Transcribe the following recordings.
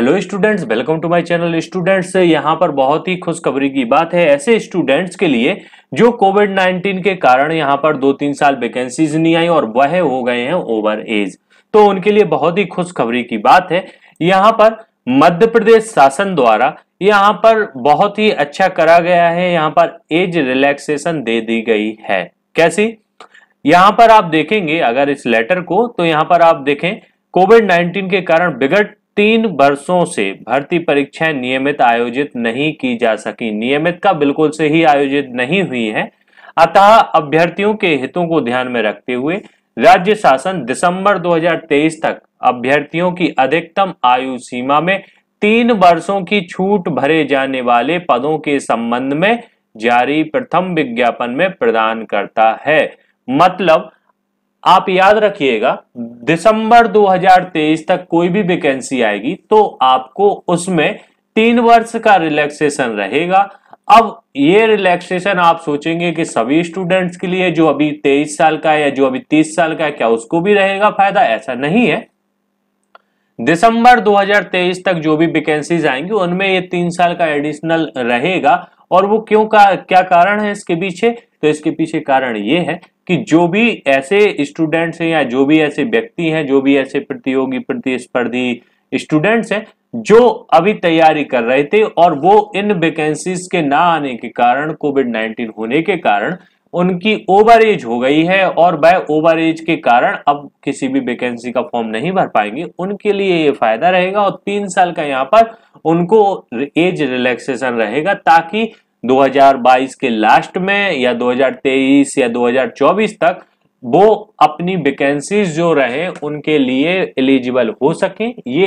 hello students welcome to my channel students यहां पर बहुत ही खुशखबरी की बात है ऐसे स्टूडेंट्स के लिए जो कोविड 19 के कारण यहाँ पर दो तीन साल वैकेंसीज नहीं आई और वह हो गए हैं ओवर एज तो उनके लिए बहुत ही खुशखबरी की बात है यहां पर मध्य प्रदेश शासन द्वारा यहाँ पर बहुत ही अच्छा करा गया है यहाँ पर एज रिलैक्सेशन दे दी गई है कैसी यहां पर आप देखेंगे अगर इस लेटर को तो यहाँ पर आप देखें कोविड 19 के कारण बिगड़ तीन वर्षों से भर्ती परीक्षाएं नियमित आयोजित नहीं की जा सकी नियमित का बिल्कुल से ही आयोजित नहीं हुई है अतः अभ्यर्थियों के हितों को ध्यान में रखते हुए राज्य शासन दिसंबर 2023 तक अभ्यर्थियों की अधिकतम आयु सीमा में तीन वर्षों की छूट भरे जाने वाले पदों के संबंध में जारी प्रथम विज्ञापन में प्रदान करता है मतलब आप याद रखिएगा दिसंबर 2023 तक कोई भी वैकेंसी आएगी तो आपको उसमें तीन वर्ष का रिलैक्सेशन रहेगा अब ये रिलैक्सेशन आप सोचेंगे कि सभी स्टूडेंट्स के लिए जो अभी 23 साल का है या जो अभी 30 साल का है क्या उसको भी रहेगा फायदा ऐसा नहीं है दिसंबर 2023 तक जो भी वैकेंसीज आएंगी उनमें ये तीन साल का एडिशनल रहेगा और वो क्यों का क्या कारण है इसके पीछे तो इसके पीछे कारण ये है कि जो भी ऐसे स्टूडेंट्स हैं या जो भी ऐसे व्यक्ति हैं जो भी ऐसे प्रतियोगी प्रतिस्पर्धी स्टूडेंट्स हैं जो अभी तैयारी कर रहे थे और वो इन वैकेंसीज के ना आने के कारण कोविड 19 होने के कारण उनकी ओवर एज हो गई है और वह ओवर एज के कारण अब किसी भी वैकेंसी का फॉर्म नहीं भर पाएंगे उनके लिए ये फायदा रहेगा और तीन साल का यहाँ पर उनको एज रिलैक्सेशन रहेगा ताकि 2022 के लास्ट में या 2023 या 2024 तक वो अपनी वेकेंसीज जो रहे उनके लिए एलिजिबल हो सके ये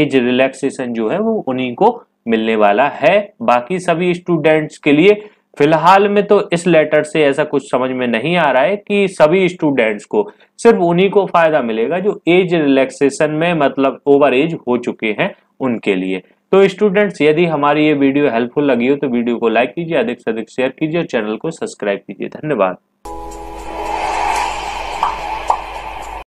एज रिलैक्सेशन जो है वो उन्हीं को मिलने वाला है बाकी सभी स्टूडेंट्स के लिए फिलहाल में तो इस लेटर से ऐसा कुछ समझ में नहीं आ रहा है कि सभी स्टूडेंट्स को सिर्फ उन्हीं को फायदा मिलेगा जो एज रिलैक्सेशन में मतलब ओवर एज हो चुके हैं उनके लिए तो स्टूडेंट्स यदि हमारी ये वीडियो हेल्पफुल लगी हो तो वीडियो को लाइक कीजिए अधिक से अधिक शेयर कीजिए और चैनल को सब्सक्राइब कीजिए धन्यवाद